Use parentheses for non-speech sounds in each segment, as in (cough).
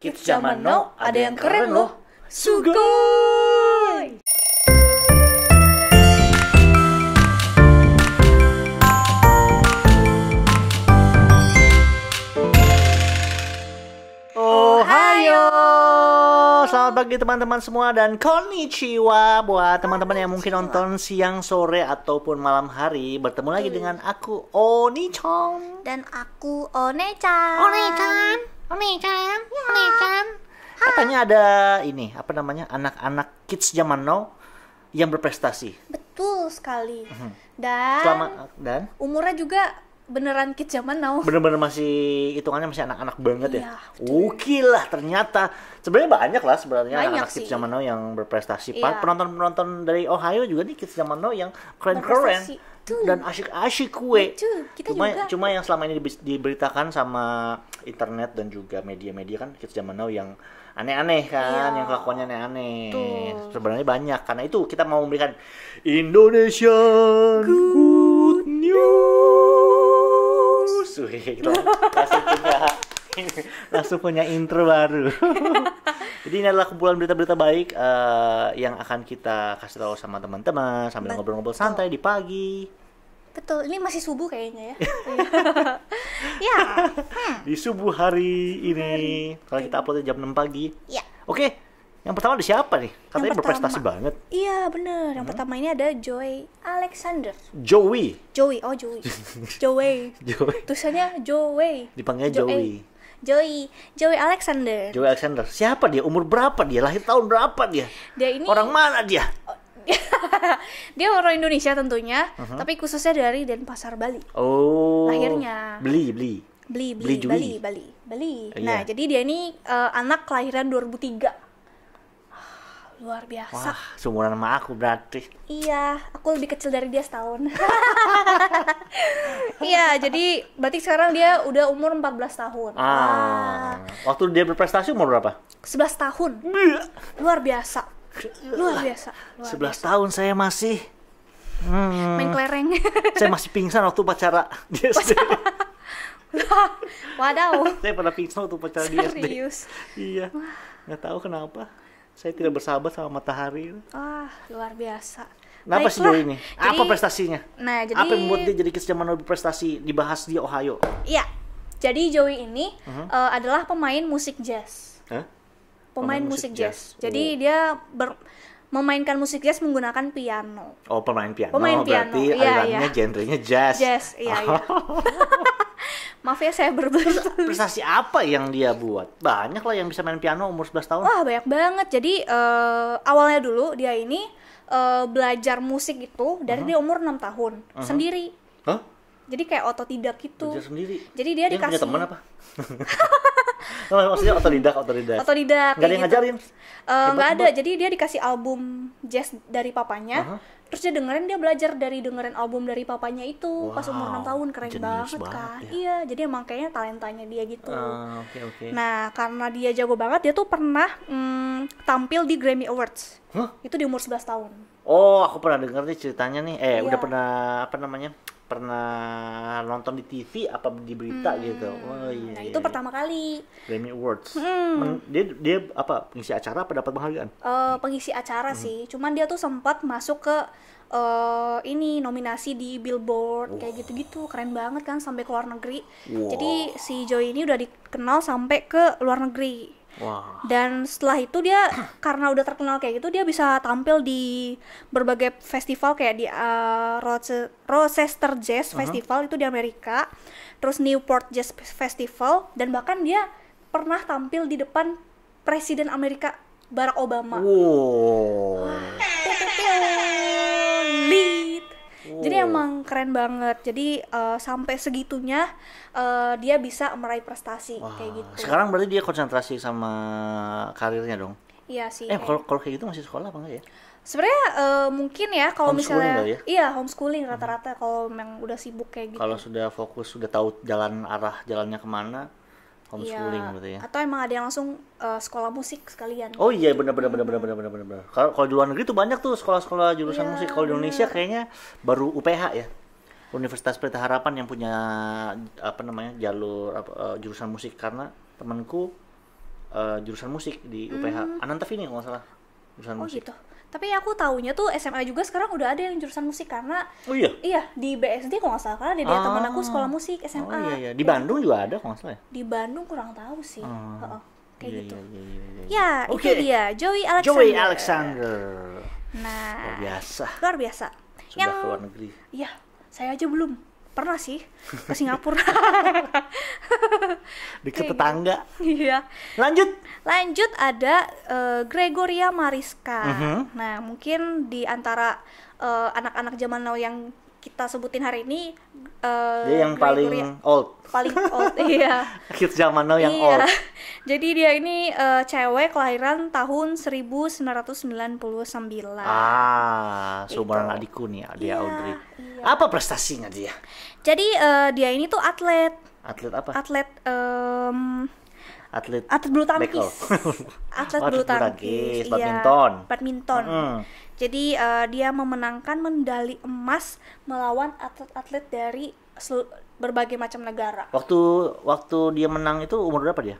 Kids zaman now ada yang keren loh. Sugoi! selamat pagi teman-teman semua dan konnichiwa buat teman-teman yang mungkin nonton siang, sore, ataupun malam hari Bertemu lagi dengan aku oni Dan aku Onechan. Onechan. Omekan, ya. Omekan. Katanya ada ini apa namanya anak-anak kids zaman now yang berprestasi. Betul sekali. Mhm. Dan Selama, dan umurnya juga beneran kids zaman now. (laughs) Bener-bener masih hitungannya masih anak-anak banget ya? iya, ya. Oke lah ternyata. Sebenarnya banyak lah sebenarnya anak-anak kids zaman now yang berprestasi. Iya. Penonton-penonton dari Ohio juga nih kids zaman now yang keren-keren dan asyik-asyik kue. cuma cuma yang selama ini diberitakan sama internet dan juga media-media kan kids zaman now yang aneh-aneh kan, iya. yang kelakuannya aneh-aneh. Sebenarnya banyak karena itu kita mau memberikan Indonesia. Good. kita gitu. langsung punya intro baru. (laughs) Jadi ini adalah kumpulan berita-berita baik uh, yang akan kita kasih tahu sama teman-teman sambil ngobrol-ngobrol santai di pagi. Betul, ini masih subuh kayaknya ya. (laughs) Iya. ya. Hmm. Di subuh hari ini, kalau kita upload jam 6 pagi. Ya. Oke. Okay. Yang pertama ada siapa nih? Katanya yang berprestasi pertama, banget. Iya bener. Yang hmm? pertama ini ada Joy Alexander. Joey. Joey. Oh Joey. (laughs) Joey. Joey. Tulisannya Joey. Dipanggil Joey. Joey. Joey, Joey Alexander. Joey Alexander. Siapa dia? Umur berapa dia? Lahir tahun berapa dia? Dia ini orang mana dia? Oh, (laughs) dia orang Indonesia tentunya, uh -huh. tapi khususnya dari Denpasar Bali. Oh. Lahirnya. Beli, beli. Beli, beli, beli, Bali, Bali. Bali. Nah, yeah. jadi dia ini uh, anak kelahiran 2003. Luar biasa. Wah, seumuran sama aku berarti. Iya, aku lebih kecil dari dia setahun. (laughs) iya, jadi berarti sekarang dia udah umur 14 tahun. Ah. Wah. Waktu dia berprestasi umur berapa? 11 tahun. Iya. Luar biasa. Luar biasa. Luar 11 biasa. tahun saya masih hmm, main kelereng. saya masih pingsan waktu pacara (laughs) dia Wadaw. saya pernah pingsan waktu pacara dia SD. Serius? Iya. Nggak tahu kenapa saya tidak bersahabat sama matahari. Ah, luar biasa. Kenapa sejauh ini? Jadi, apa prestasinya? Nah, jadi apa yang membuat dia jadi kesejaman prestasi? dibahas di Ohio? Iya. Jadi Joey ini uh -huh. uh, adalah pemain musik jazz. Huh? Pemain, pemain musik, jazz. jazz. Jadi oh. dia ber memainkan musik jazz menggunakan piano. Oh, pemain piano. Pemain piano. Berarti iya, alirannya ya. genrenya jazz. Jazz, iya, iya. Oh. (laughs) maaf ya saya berbelit prestasi apa yang dia buat banyak lah yang bisa main piano umur 11 tahun wah banyak banget jadi uh, awalnya dulu dia ini uh, belajar musik itu dari uh -huh. dia umur 6 tahun uh -huh. sendiri huh? jadi kayak otodidak gitu belajar sendiri jadi dia, dia dikasih punya teman apa (laughs) oh, maksudnya otodidak otodidak otodidak nggak ada yang gitu. ngajarin eh, nggak gak ada jadi dia dikasih album jazz dari papanya uh -huh terus dia dengerin dia belajar dari dengerin album dari papanya itu wow, pas umur enam tahun keren banget, banget kan ya. iya jadi emang kayaknya talentanya dia gitu uh, ah, okay, okay. nah karena dia jago banget dia tuh pernah mm, tampil di Grammy Awards huh? itu di umur 11 tahun oh aku pernah dengar nih ceritanya nih eh iya. udah pernah apa namanya pernah nonton di TV apa di berita hmm. gitu. Oh iya. Nah, iya, itu iya. pertama kali. Grammy Awards. Hmm. dia dia apa pengisi acara apa dapat penghargaan? Uh, pengisi acara hmm. sih. Cuman dia tuh sempat masuk ke uh, ini nominasi di Billboard wow. kayak gitu-gitu. Keren banget kan sampai ke luar negeri. Wow. Jadi si Joy ini udah dikenal sampai ke luar negeri. Wow. Dan setelah itu dia (clears throat) karena udah terkenal kayak gitu dia bisa tampil di berbagai festival kayak di uh, Rochester Jazz uh -huh. Festival itu di Amerika, terus Newport Jazz Festival dan bahkan dia pernah tampil di depan Presiden Amerika Barack Obama. Wow. Jadi emang keren banget. Jadi uh, sampai segitunya uh, dia bisa meraih prestasi wow. kayak gitu. Sekarang berarti dia konsentrasi sama karirnya dong. Iya sih. Eh kalau kalau kayak gitu masih sekolah apa enggak ya? Sebenarnya uh, mungkin ya kalau misalnya ya? iya homeschooling hmm. rata-rata hmm. kalau memang udah sibuk kayak gitu. Kalau sudah fokus sudah tahu jalan arah jalannya kemana homeschooling ya, berarti ya atau emang ada yang langsung uh, sekolah musik sekalian oh iya benar benar benar benar benar benar benar kalau kalau di luar negeri tuh banyak tuh sekolah-sekolah jurusan ya, musik kalau di Indonesia bener. kayaknya baru UPH ya Universitas Pelita Harapan yang punya apa namanya jalur apa, uh, jurusan musik karena temanku uh, jurusan musik di UPH hmm. Ananta Fini kalau nggak salah jurusan oh, musik gitu tapi aku taunya tuh SMA juga sekarang udah ada yang jurusan musik karena oh iya iya di BSD kok nggak salah karena dia ah. teman aku ah. sekolah musik SMA oh iya iya di Bandung juga ada kok nggak salah ya di Bandung kurang tahu sih hmm. kayak iya, gitu iya, iya, iya, iya. ya okay. itu dia Joey Alexander Joey Alexander nah luar biasa luar biasa sudah yang, keluar negeri iya saya aja belum pernah sih ke Singapura (laughs) di tetangga gitu. iya lanjut lanjut ada uh, Gregoria Mariska uh mhm. -huh. nah mungkin di antara eh, anak-anak uh, zaman now yang kita sebutin hari ini uh, dia yang Gregory, paling old paling old (laughs) iya kids zaman now yang iya. old (laughs) jadi dia ini uh, cewek kelahiran tahun 1999 ah gitu. seumuran adikku nih dia iya, Audrey iya. apa prestasinya dia jadi uh, dia ini tuh atlet atlet apa atlet um, atlet atlet bulu tangkis (laughs) atlet bulu tangkis badminton iya, badminton mm. jadi uh, dia memenangkan medali emas melawan atlet-atlet dari berbagai macam negara waktu waktu dia menang itu umur berapa dia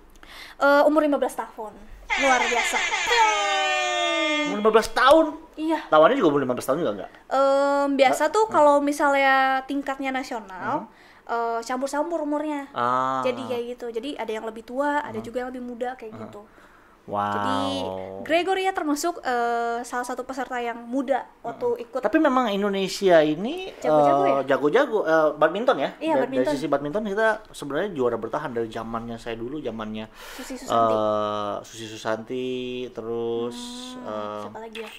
uh, umur 15 tahun luar biasa umur 15 tahun iya lawannya juga umur 15 tahun juga enggak um, biasa tuh kalau misalnya tingkatnya nasional mm-hmm campur eh, campur-campur umurnya. Ah. Jadi kayak gitu. Jadi ada yang lebih tua, ada hmm. juga yang lebih muda kayak hmm. gitu. Ah. Wow. Jadi Gregoria ya termasuk uh, salah satu peserta yang muda hmm. waktu hmm. ikut. Tapi memang Indonesia ini jago-jago, uh, ya? uh, badminton ya. Iya, dari, badminton. dari sisi badminton kita sebenarnya juara bertahan dari zamannya saya dulu, zamannya Susi Susanti. Uh, Susi Susanti, terus hmm, uh, siapa lagi ya?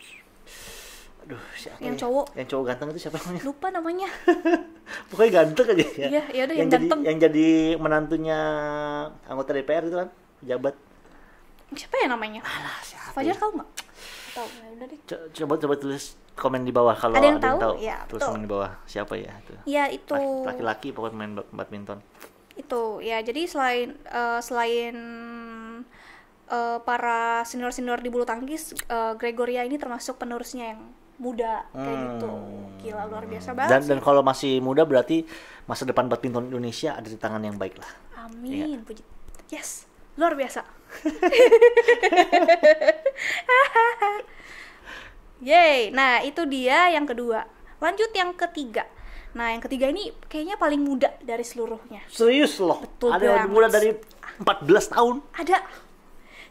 aduh siapa yang ya? cowok yang cowok ganteng itu siapa namanya lupa namanya (laughs) pokoknya ganteng aja ya iya ya udah yang, yang ganteng yang jadi menantunya anggota DPR itu kan pejabat siapa ya namanya Alah, siapa Fajar kau ya? tahu nggak tahu ya udah deh coba coba tulis komen di bawah kalau ada yang, ada tahu, tahu ya, tulis komen di bawah siapa ya itu ya itu laki-laki pokoknya main badminton itu ya jadi selain uh, selain uh, para senior senior di bulu tangkis uh, Gregoria ini termasuk penerusnya yang muda kayak hmm. gitu gila luar biasa banget dan dan kalau masih muda berarti masa depan badminton Indonesia ada di tangan yang baik lah amin ya. puji yes luar biasa (laughs) yay nah itu dia yang kedua lanjut yang ketiga nah yang ketiga ini kayaknya paling muda dari seluruhnya serius loh Betul ada yang lebih muda dari 14 tahun ada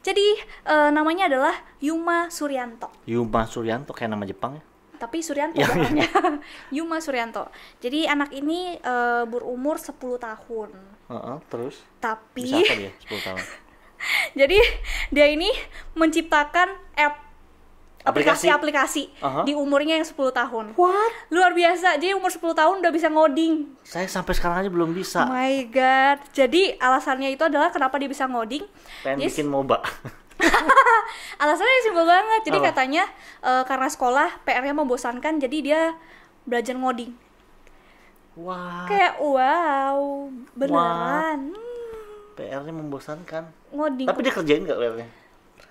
jadi uh, namanya adalah Yuma Suryanto. Yuma Suryanto kayak nama Jepang ya? Tapi Suryanto ya, namanya. (laughs) Yuma Suryanto. Jadi anak ini uh, berumur 10 tahun. Uh -uh, terus? Tapi Bisa apa dia 10 tahun? (laughs) Jadi dia ini menciptakan app aplikasi-aplikasi uh -huh. di umurnya yang 10 tahun. What? Luar biasa. Jadi umur 10 tahun udah bisa ngoding. Saya sampai sekarang aja belum bisa. Oh my god. Jadi alasannya itu adalah kenapa dia bisa ngoding? Pengen yes. bikin MOBA. (laughs) alasannya simpel banget. Jadi Apa? katanya uh, karena sekolah PR-nya membosankan jadi dia belajar ngoding. Wow. Kayak wow, beneran. Wow. Hmm. PR-nya membosankan. Ngoding. Tapi dia kerjain gak PR-nya?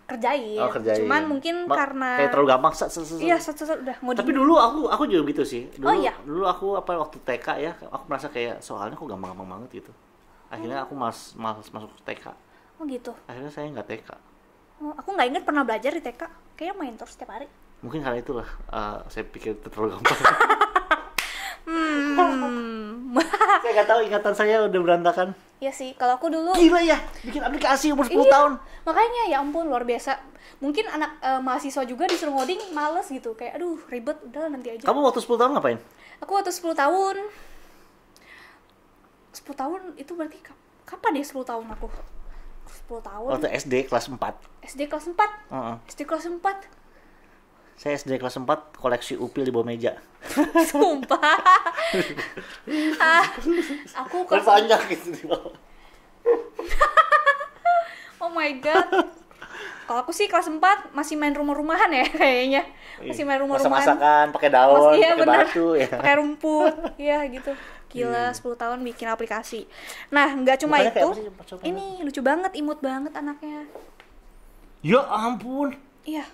kerjain. Oh, kerjain. Cuman mungkin Ma karena kayak terlalu gampang set set set. Iya, set set udah mau Tapi dulu aku aku juga gitu sih. Oh, dulu, oh iya. Dulu aku apa waktu TK ya, aku merasa kayak soalnya aku gampang-gampang banget gitu. Akhirnya oh. aku mas, mas masuk TK. Oh gitu. Akhirnya saya nggak TK. Oh, aku nggak inget pernah belajar di TK. Kayaknya main terus setiap hari. Mungkin karena itulah uh, saya pikir terlalu gampang. (laughs) hmm. (laughs) (laughs) (laughs) saya gak tahu ingatan saya udah berantakan Iya sih, kalau aku dulu Gila ya, bikin aplikasi umur 10 iya, tahun Makanya ya ampun luar biasa Mungkin anak e, mahasiswa juga disuruh ngoding males gitu Kayak aduh ribet, udah nanti aja Kamu waktu 10 tahun ngapain? Aku waktu 10 tahun 10 tahun itu berarti kapan ya 10 tahun aku? 10 tahun Waktu SD kelas 4 SD kelas 4? Uh -uh. SD kelas 4 saya SD kelas 4 koleksi upil di bawah meja. (laughs) Sumpah. ah, aku kelas banyak gitu di bawah. (laughs) oh my god. Kalau aku sih kelas 4 masih main rumah-rumahan ya kayaknya. Iya. Masih main rumah-rumahan. Masak-masakan, pakai daun, Mas, iya, pakai batu ya. Pakai rumput, ya gitu. Gila, iya. hmm. 10 tahun bikin aplikasi. Nah, nggak cuma Bukannya itu. Sih, ini lucu banget, imut banget anaknya. Ya ampun. Iya,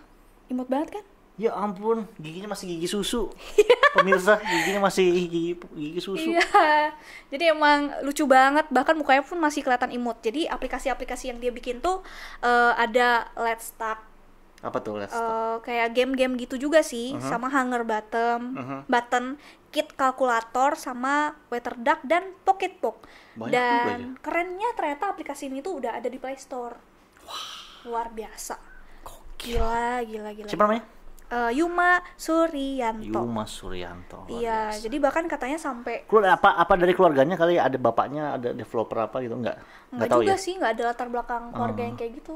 imut banget kan? Ya ampun, giginya masih gigi susu. (laughs) Pemirsa, giginya masih gigi gigi susu. Iya. Jadi emang lucu banget, bahkan mukanya pun masih kelihatan imut. Jadi aplikasi-aplikasi yang dia bikin tuh uh, ada Let's Talk. apa tuh Let's Talk? Uh, kayak game-game gitu juga sih, uh -huh. sama Hanger Button, uh -huh. Button, Kit Kalkulator, sama Weather Duck dan Pocket Book. Banyak dan juga ya. kerennya ternyata aplikasi ini tuh udah ada di Play Store. Wah. Luar biasa. Gila, gila, gila. Siapa namanya? uh, Yuma Suryanto. Yuma Suryanto. Iya, jadi bahkan katanya sampai keluar apa apa dari keluarganya kali ada bapaknya ada developer apa gitu enggak? Enggak, tahu juga ya? sih, enggak ada latar belakang keluarga uh, yang hmm. kayak gitu.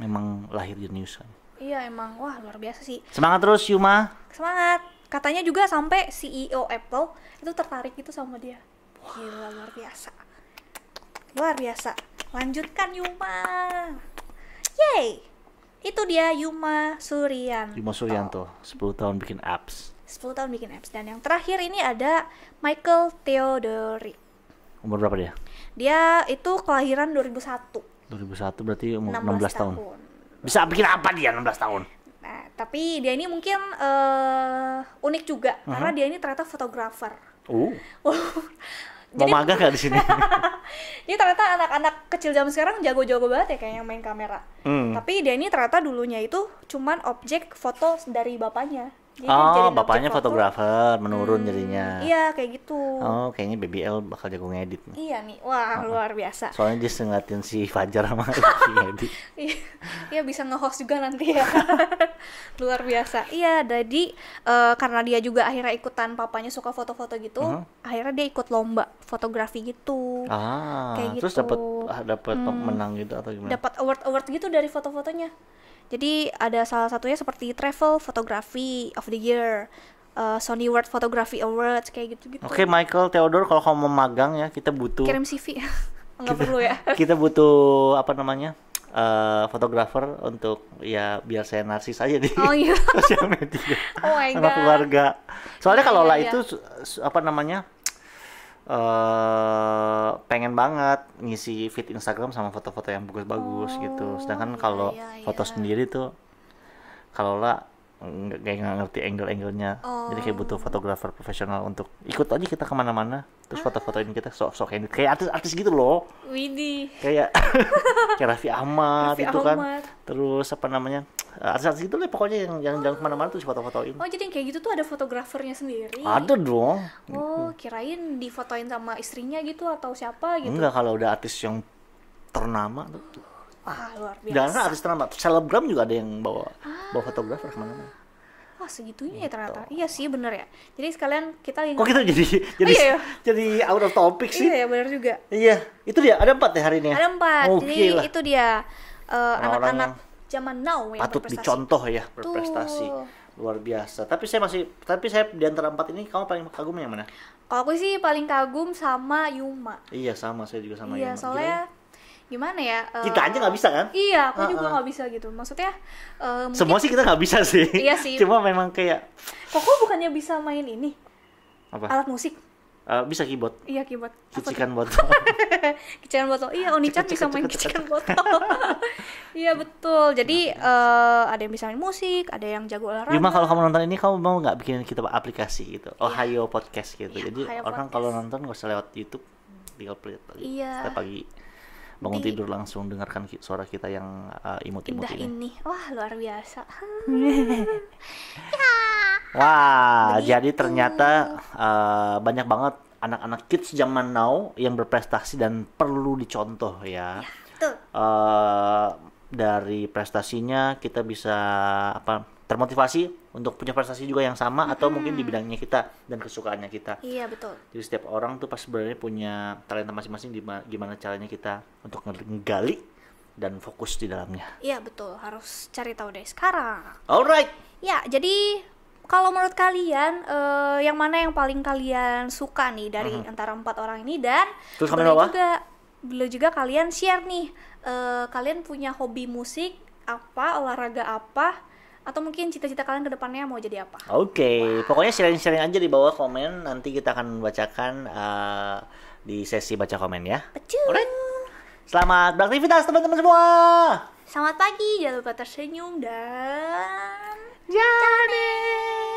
Memang lahir jenius Newsan. Iya, emang wah luar biasa sih. Semangat terus Yuma. Semangat. Katanya juga sampai CEO Apple itu tertarik gitu sama dia. Gila luar biasa. Luar biasa. Lanjutkan Yuma. Yay! Itu dia Yuma Suryanto. Yuma Suryanto, 10 tahun bikin apps. 10 tahun bikin apps dan yang terakhir ini ada Michael Theodoric. Umur berapa dia? Dia itu kelahiran 2001. 2001 berarti umur 16, 16 tahun. tahun. Bisa bikin apa dia 16 tahun? Nah, tapi dia ini mungkin uh, unik juga uh -huh. karena mhm. dia ini ternyata fotografer. Oh. Uh. (laughs) Jadi, Mau magang gak di sini? (laughs) Jadi ternyata anak-anak kecil zaman sekarang jago-jago banget ya kayak yang main kamera. Hmm. Tapi dia ini ternyata dulunya itu cuman objek foto dari bapaknya. Dia kan oh, bapaknya fotografer, menurun hmm, jadinya. Iya, kayak gitu. Oh, kayaknya BBL bakal jago ngedit nih. Iya nih, wah oh. luar biasa. Soalnya dia sengatin si Fajar sama si (laughs) ngedit. Iya, bisa nge-host juga nanti ya. (laughs) luar biasa. Iya, jadi uh, karena dia juga akhirnya ikutan papanya suka foto-foto gitu, uh hmm? -huh. akhirnya dia ikut lomba fotografi gitu. Ah, kayak terus gitu. dapat ah, dapat hmm, menang gitu atau gimana? Dapat award-award gitu dari foto-fotonya. Jadi ada salah satunya seperti Travel Photography of the Year, uh, Sony World Photography Awards kayak gitu-gitu. Oke, okay, Michael Theodore kalau kamu mau magang ya, kita butuh Kirim CV. Enggak (laughs) perlu ya. (laughs) kita butuh apa namanya? Eh, fotografer uh, untuk ya biar saya narsis aja di oh, iya. (laughs) sosial media oh my God. sama keluarga. Soalnya kalau iya, lah iya. itu apa namanya uh, pengen banget ngisi feed Instagram sama foto-foto yang bagus-bagus gitu. oh, gitu. Sedangkan kalau iya, iya. foto sendiri tuh kalau lah nggak kayak nggak ngerti angle-angle-nya oh. jadi kayak butuh oh. fotografer profesional untuk ikut aja kita kemana-mana terus foto ah. foto-fotoin kita sok-sok kayak artis-artis gitu loh Widi kayak (laughs) kayak Raffi Ahmad Raffi itu kan. Ahmad. kan terus apa namanya artis-artis gitu loh, pokoknya yang yang oh. kemana-mana terus foto-fotoin oh jadi yang kayak gitu tuh ada fotografernya sendiri ada dong oh kirain difotoin sama istrinya gitu atau siapa gitu enggak kalau udah artis yang ternama tuh Wah, luar biasa. Jangan kan artis ternama, selebgram juga ada yang bawa ah. bawa fotografer kemana-mana. Wah oh, segitunya ya gitu. ya ternyata. Iya sih bener ya. Jadi sekalian kita Kok kita jadi (laughs) oh, jadi oh, iya, iya. jadi out of topic sih? Iya ya bener juga. Iya itu dia ada empat ya hari ini. Ya? Ada empat. Oh, jadi gila. itu dia eh, anak-anak uh, zaman now yang patut berprestasi. dicontoh ya berprestasi. Tuh. Luar biasa. Tapi saya masih tapi saya di antara empat ini kamu paling kagum yang mana? Kalau aku sih paling kagum sama Yuma. Iya sama saya juga sama iya, Yuma. Iya soalnya. Gila gimana ya uh, kita eh, aja nggak bisa kan iya aku uh, juga nggak bisa gitu maksudnya uh, mungkin, semua sih kita nggak bisa sih iya sih cuma memang kayak aku bukannya bisa main ini apa alat musik uh, bisa keyboard iya keyboard kicikan botol (laughs) kicikan botol iya Onichan bisa main kicikan botol (laughs) iya betul jadi uh, ada yang bisa main musik ada yang jago olahraga gimana kalau kamu nonton ini kamu mau nggak bikin kita aplikasi gitu iya. Ohio yeah. podcast gitu yeah, jadi orang kalau nonton gak usah lewat YouTube tinggal play pagi iya. setiap pagi bangun tidur langsung dengarkan suara kita yang uh, imut-imut ini. ini. Wah, luar biasa. (laughs) Ya. Wah, Begitu. jadi ternyata uh, banyak banget anak-anak kids zaman now yang berprestasi dan perlu dicontoh ya. ya Uh, dari prestasinya kita bisa apa termotivasi untuk punya prestasi juga yang sama hmm atau mungkin di bidangnya kita dan kesukaannya kita. Iya betul. Jadi setiap orang tuh pas sebenarnya punya talenta masing-masing gimana caranya kita untuk menggali dan fokus di dalamnya. Iya betul, harus cari tahu dari sekarang. Alright. Ya, jadi kalau menurut kalian uh, yang mana yang paling kalian suka nih dari hmm antara empat orang ini dan Terus boleh apa? juga boleh juga kalian share nih uh, kalian punya hobi musik apa olahraga apa atau mungkin cita-cita kalian ke depannya mau jadi apa? Oke, okay. wow. pokoknya sharing-sharing aja di bawah komen nanti kita akan bacakan uh, di sesi baca komen ya. oke Alright. Selamat beraktivitas teman-teman semua. Selamat pagi, jangan lupa tersenyum dan jangan.